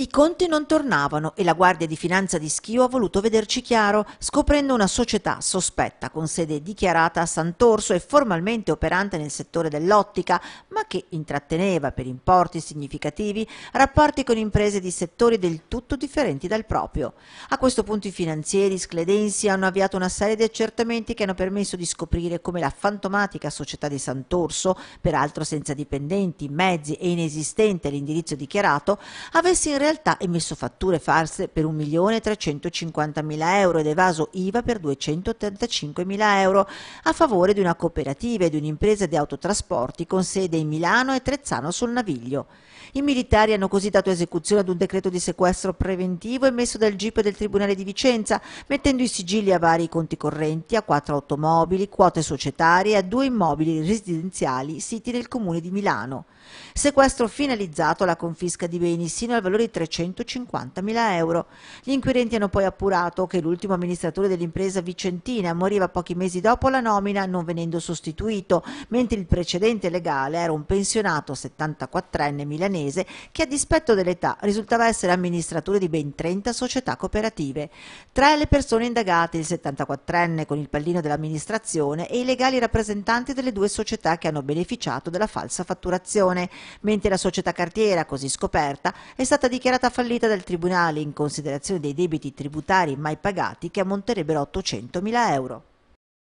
I conti non tornavano e la Guardia di Finanza di Schio ha voluto vederci chiaro, scoprendo una società sospetta con sede dichiarata a Sant'Orso e formalmente operante nel settore dell'ottica, ma che intratteneva per importi significativi rapporti con imprese di settori del tutto differenti dal proprio. A questo punto i finanzieri scledensi hanno avviato una serie di accertamenti che hanno permesso di scoprire come la fantomatica società di Sant'Orso, peraltro senza dipendenti, mezzi e inesistente l'indirizzo dichiarato, avesse in realtà realtà emesso fatture false per 1.350.000 euro ed evaso IVA per 285.000 euro a favore di una cooperativa e di un'impresa di autotrasporti con sede in Milano e Trezzano sul Naviglio. I militari hanno così dato esecuzione ad un decreto di sequestro preventivo emesso dal GIP del Tribunale di Vicenza, mettendo i sigilli a vari conti correnti, a quattro automobili, quote societarie, a due immobili residenziali siti nel comune di Milano. Sequestro finalizzato alla confisca di beni sino al valore di 350.000 euro. Gli inquirenti hanno poi appurato che l'ultimo amministratore dell'impresa vicentina moriva pochi mesi dopo la nomina non venendo sostituito, mentre il precedente legale era un pensionato 74enne milanese che a dispetto dell'età risultava essere amministratore di ben 30 società cooperative. Tra le persone indagate il 74enne con il pallino dell'amministrazione e i legali rappresentanti delle due società che hanno beneficiato della falsa fatturazione, mentre la società cartiera, così scoperta, è stata dichiarata dichiarata fallita dal Tribunale in considerazione dei debiti tributari mai pagati che ammonterebbero a 800.000 euro.